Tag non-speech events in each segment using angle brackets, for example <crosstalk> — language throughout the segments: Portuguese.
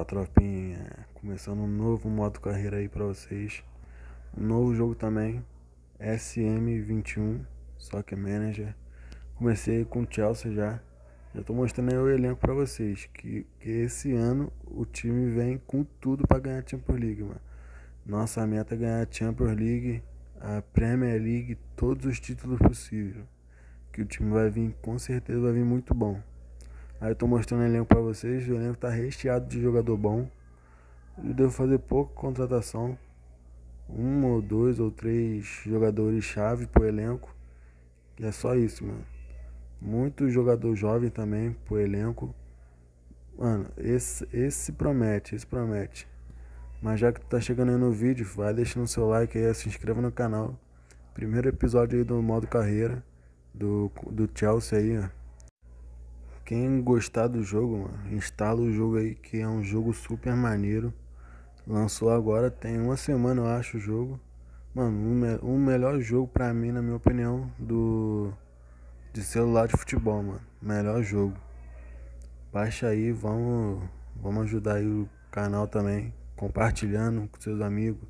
Tá, tropinha? Começando um novo modo carreira aí pra vocês. Um novo jogo também, SM21, só que é manager. Comecei com o Chelsea já. Já tô mostrando aí o elenco pra vocês. Que, que esse ano o time vem com tudo pra ganhar a Champions League, mano. Nossa meta é ganhar a Champions League, a Premier League, todos os títulos possíveis. Que o time vai vir, com certeza vai vir muito bom. Aí eu tô mostrando o elenco pra vocês, o elenco tá recheado de jogador bom. Eu devo fazer pouca contratação. Um ou dois ou três jogadores chave pro elenco. E é só isso, mano. Muito jogador jovem também pro elenco. Mano, esse, esse promete, esse promete. Mas já que tu tá chegando aí no vídeo, vai deixando seu like aí, se inscreva no canal. Primeiro episódio aí do modo carreira do, do Chelsea aí, ó. Quem gostar do jogo, mano, instala o jogo aí, que é um jogo super maneiro. Lançou agora, tem uma semana, eu acho, o jogo. Mano, o, melhor jogo pra mim, na minha opinião, do de celular de futebol, mano. Melhor jogo. Baixa aí, vamos, vamos ajudar aí o canal também. Compartilhando com seus amigos.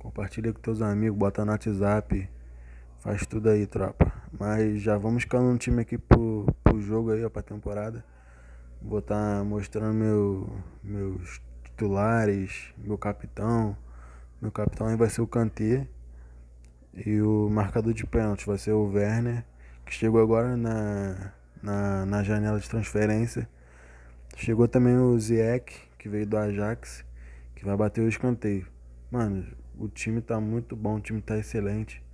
Compartilha com teus amigos, bota no WhatsApp. Faz tudo aí, tropa. Mas já vamos escalando um time aqui pro, pro jogo aí, ó, pra temporada. Vou estar tá mostrando meu, meus titulares, meu capitão. Meu capitão aí vai ser o Kantê. E o marcador de pênalti vai ser o Werner, que chegou agora na, na, na janela de transferência. Chegou também o Ziek, que veio do Ajax, que vai bater o escanteio. Mano, o time tá muito bom, o time tá excelente.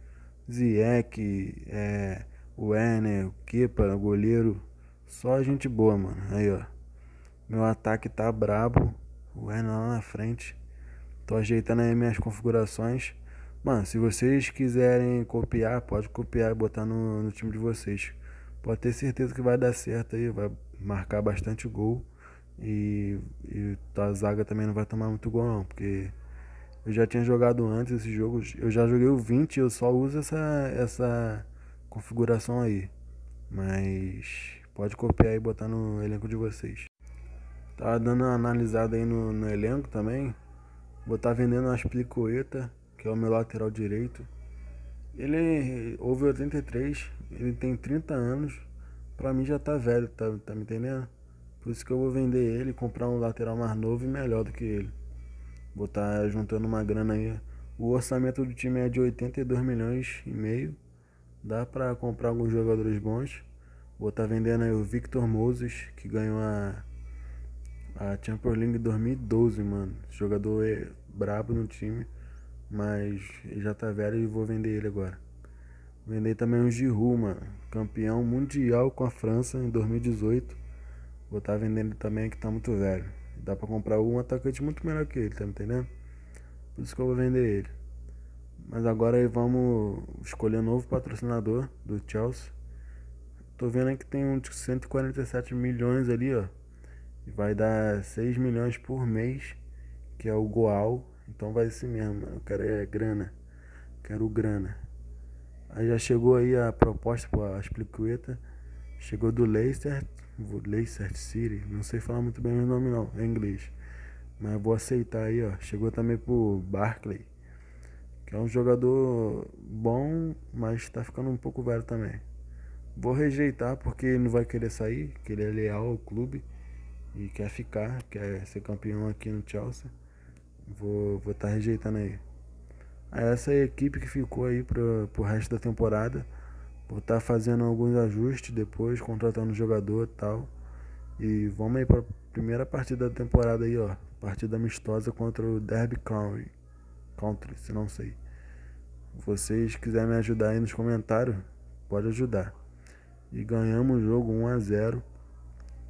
Zieck, é, o Werner, o Kepa, o goleiro. Só gente boa, mano. Aí, ó. Meu ataque tá brabo. O Werner lá na frente. Tô ajeitando aí minhas configurações. Mano, se vocês quiserem copiar, pode copiar e botar no, no time de vocês. Pode ter certeza que vai dar certo aí. Vai marcar bastante gol. E, e a zaga também não vai tomar muito gol, não. Porque eu já tinha jogado antes esse jogo. Eu já joguei o 20, eu só uso essa, essa configuração aí. Mas pode copiar e botar no elenco de vocês. Tava tá dando uma analisada aí no, no elenco também. Vou estar tá vendendo as Plicoeta, que é o meu lateral direito. Ele houve 83, ele tem 30 anos. Pra mim já tá velho, tá, tá me entendendo? Por isso que eu vou vender ele, comprar um lateral mais novo e melhor do que ele. Vou estar tá juntando uma grana aí. O orçamento do time é de 82 milhões e meio. Dá para comprar alguns jogadores bons. Vou estar tá vendendo aí o Victor Moses, que ganhou a, a Champions League 2012, mano. Esse jogador é brabo no time, mas ele já tá velho e vou vender ele agora. Vender também o Giroud, mano. Campeão mundial com a França em 2018. Vou estar tá vendendo também que tá muito velho. Dá pra comprar um atacante muito melhor que ele, tá me entendendo? Por isso que eu vou vender ele. Mas agora aí vamos escolher um novo patrocinador do Chelsea. Tô vendo que tem uns 147 milhões ali, ó. E vai dar 6 milhões por mês, que é o Goal. Então vai assim mesmo. Eu quero é grana. Quero grana. Aí já chegou aí a proposta para a Aspliqueta. Chegou do Leicester, Leicester City, não sei falar muito bem o nome não, é inglês. Mas vou aceitar aí, ó. Chegou também pro Barclay, que é um jogador bom, mas tá ficando um pouco velho também. Vou rejeitar porque ele não vai querer sair, que ele é leal ao clube e quer ficar, quer ser campeão aqui no Chelsea. Vou estar vou tá rejeitando aí. Essa é a equipe que ficou aí pro, pro resto da temporada. Vou estar tá fazendo alguns ajustes depois, contratando jogador e tal. E vamos aí para primeira partida da temporada aí, ó. Partida amistosa contra o Derby County. Country, se não sei. Vocês quiserem me ajudar aí nos comentários, pode ajudar. E ganhamos o jogo 1 a 0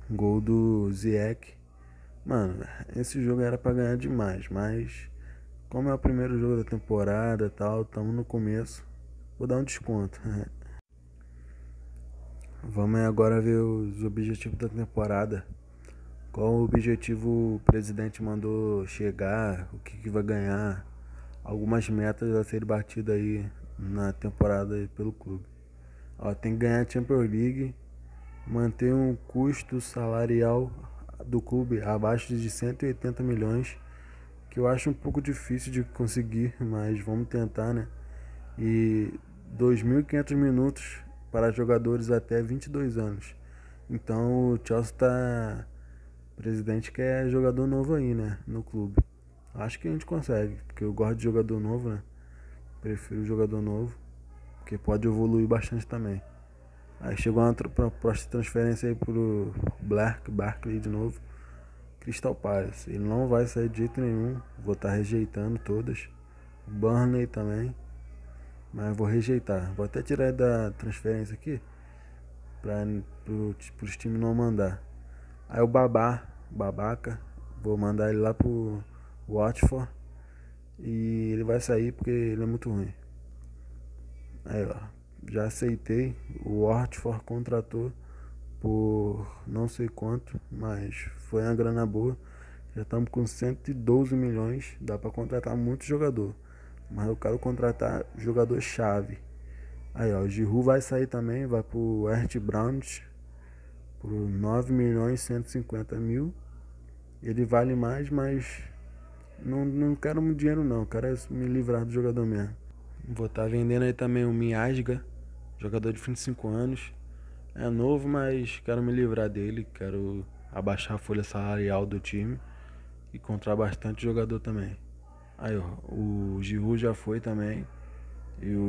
Gol do Ziek. Mano, esse jogo era para ganhar demais, mas como é o primeiro jogo da temporada e tal, estamos no começo, vou dar um desconto. <laughs> Vamos agora ver os objetivos da temporada. Qual o objetivo o presidente mandou chegar? O que, que vai ganhar? Algumas metas a serem batidas aí na temporada pelo clube. Ó, tem que ganhar a Champions League, manter um custo salarial do clube abaixo de 180 milhões, que eu acho um pouco difícil de conseguir, mas vamos tentar, né? E 2.500 minutos para jogadores até 22 anos. Então o Chelsea tá. O presidente quer jogador novo aí, né? No clube. Acho que a gente consegue, porque eu gosto de jogador novo, né? Prefiro jogador novo, porque pode evoluir bastante também. Aí chegou uma proposta de transferência aí pro Black, Barkley de novo. Crystal Palace. Ele não vai sair de jeito nenhum. Vou estar tá rejeitando todas. Burnley também. Mas eu vou rejeitar. Vou até tirar da transferência aqui. Para pro, os times não mandar. Aí o Babá, Babaca, vou mandar ele lá pro Watford. E ele vai sair porque ele é muito ruim. Aí ó, já aceitei. O Watford contratou por não sei quanto, mas foi uma grana boa. Já estamos com 112 milhões, dá para contratar muito jogador mas eu quero contratar jogador-chave. Aí, ó, o Giru vai sair também, vai pro Ert Browns por 9 milhões 150 mil. Ele vale mais, mas não, não quero muito dinheiro não, quero é me livrar do jogador mesmo. Vou estar tá vendendo aí também o Miasga, jogador de 25 anos. É novo, mas quero me livrar dele, quero abaixar a folha salarial do time e comprar bastante jogador também. Aí o, o Giroud já foi também. E o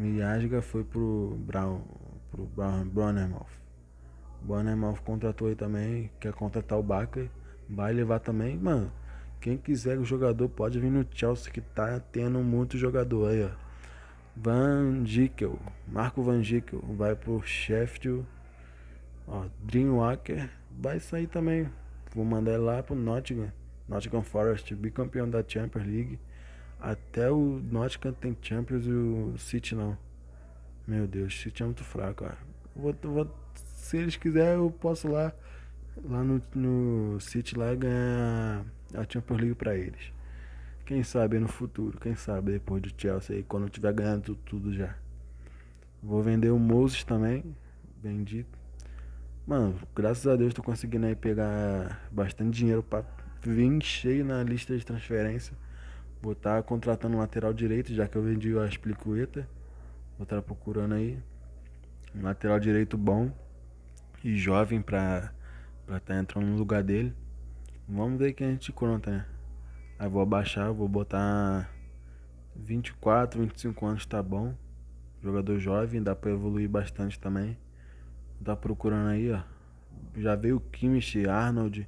Miyasga foi pro Brown, pro Brown, Bronnermouth. O Bronnermouth contratou aí também, quer contratar o Barkley, vai levar também. Mano, quem quiser o jogador pode vir no Chelsea que tá tendo muito jogador aí, ó. Van Dickel, Marco Van Dickel, vai pro Sheffield. Ó, Dream Walker vai sair também. Vou mandar ele lá pro Nottingham. Nottingham Forest bicampeão da Champions League. Até o Nottingham tem Champions e o City não. Meu Deus, o City é muito fraco, cara. Vou, vou, se eles quiserem, eu posso lá, lá no, no City lá ganhar a Champions League para eles. Quem sabe no futuro, quem sabe depois do Chelsea aí, quando eu tiver ganhando tudo já. Vou vender o Moses também, bendito. Mano, graças a Deus tô conseguindo aí pegar bastante dinheiro para vim cheio na lista de transferência. Vou estar tá contratando um lateral direito, já que eu vendi a Explicueta. Vou estar tá procurando aí um lateral direito bom e jovem para estar tá entrando no lugar dele. Vamos ver que a gente conta, né? Aí vou abaixar, vou botar 24, 25 anos tá bom. Jogador jovem, dá pra evoluir bastante também. Tá procurando aí, ó. Já veio Kimmich, Arnold.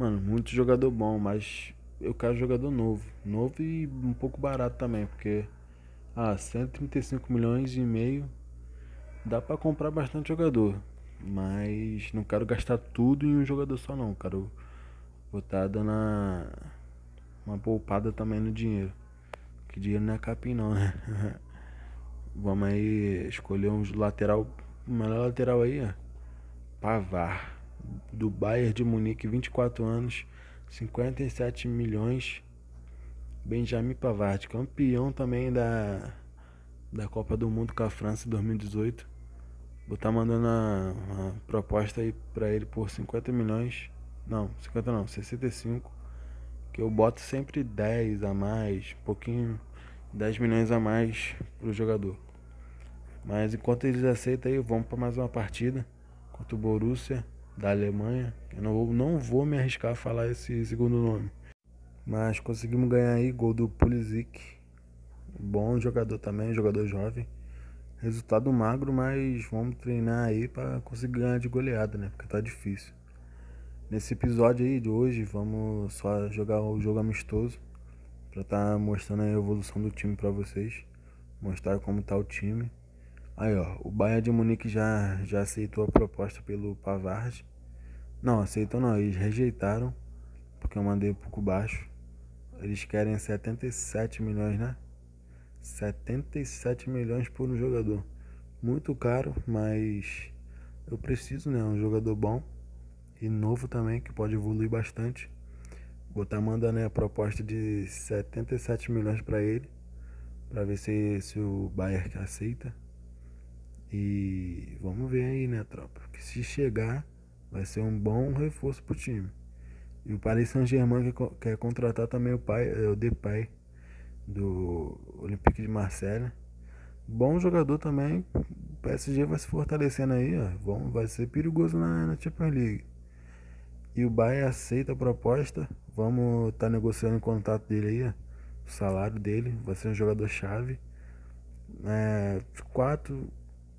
Mano, muito jogador bom, mas eu quero jogador novo. Novo e um pouco barato também, porque. Ah, 135 milhões e meio. Dá para comprar bastante jogador. Mas não quero gastar tudo em um jogador só não. Quero botar dando uma poupada também no dinheiro. Que dinheiro não é capim não, né? <laughs> Vamos aí escolher um lateral. O melhor lateral aí, ó. Pavar do Bayern de Munique, 24 anos, 57 milhões. Benjamin Pavard, campeão também da, da Copa do Mundo com a França em 2018. Vou estar tá mandando uma proposta aí para ele por 50 milhões. Não, 50 não, 65. Que eu boto sempre 10 a mais, um pouquinho, 10 milhões a mais pro jogador. Mas enquanto eles aceitam aí, vamos para mais uma partida contra o Borussia da Alemanha. Eu não vou, não vou me arriscar a falar esse segundo nome. Mas conseguimos ganhar aí gol do Pulisic. Bom jogador também, jogador jovem. Resultado magro, mas vamos treinar aí para conseguir ganhar de goleada, né? Porque tá difícil. Nesse episódio aí de hoje, vamos só jogar o jogo amistoso para estar tá mostrando a evolução do time para vocês, mostrar como tá o time Aí, ó, o Bayern de Munique já, já aceitou a proposta pelo Pavard. Não, aceitou não, eles rejeitaram, porque eu mandei um pouco baixo. Eles querem 77 milhões, né? 77 milhões por um jogador. Muito caro, mas eu preciso, né? Um jogador bom e novo também, que pode evoluir bastante. Botar tá mandando né, a proposta de 77 milhões para ele, para ver se, se o Bayern aceita. E vamos ver aí, né, tropa? Que se chegar, vai ser um bom reforço pro time. E o Paris Saint-Germain quer, quer contratar também o pai, é, o Depay do Olympique de Marselha. Bom jogador também. O PSG vai se fortalecendo aí, ó. vamos vai ser perigoso na, na Champions League. E o Bayern aceita a proposta. Vamos estar tá negociando o contato dele aí, ó. O salário dele. Vai ser um jogador chave. É, quatro,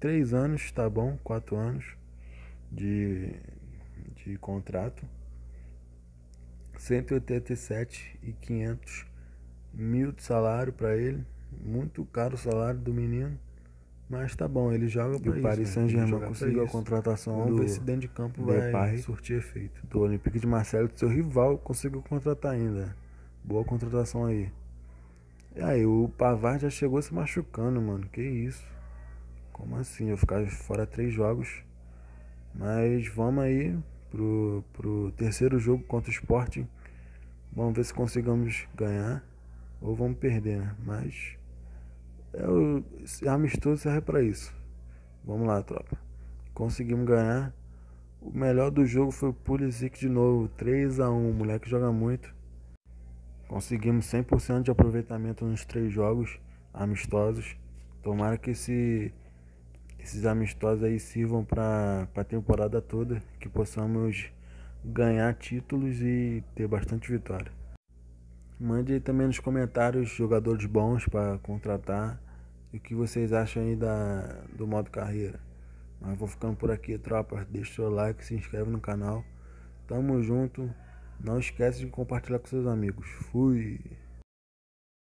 três anos, tá bom, quatro anos de, de contrato, 187 e 500 mil de salário para ele, muito caro o salário do menino, mas tá bom, ele joga para isso. o Paris né? Saint-Germain conseguiu a contratação Vamos do ver se dentro de campo vai surtir efeito. Do Olympique de Marcelo, seu rival, conseguiu contratar ainda. Boa contratação aí. E aí, o Pavard já chegou se machucando, mano. Que isso. Como assim? Eu ficar fora três jogos. Mas vamos aí pro, pro terceiro jogo contra o Sporting. Vamos ver se conseguimos ganhar ou vamos perder, né? Mas é, o, é amistoso serve para isso. Vamos lá, tropa. Conseguimos ganhar. O melhor do jogo foi o Pulisic de novo, 3 a 1 o moleque joga muito. Conseguimos 100% de aproveitamento nos três jogos amistosos. Tomara que esse esses amistosos aí sirvam para a temporada toda, que possamos ganhar títulos e ter bastante vitória. Mande aí também nos comentários jogadores bons para contratar e o que vocês acham aí da, do modo carreira. Mas vou ficando por aqui, tropa. Deixa o seu like, se inscreve no canal. Tamo junto. Não esquece de compartilhar com seus amigos. Fui!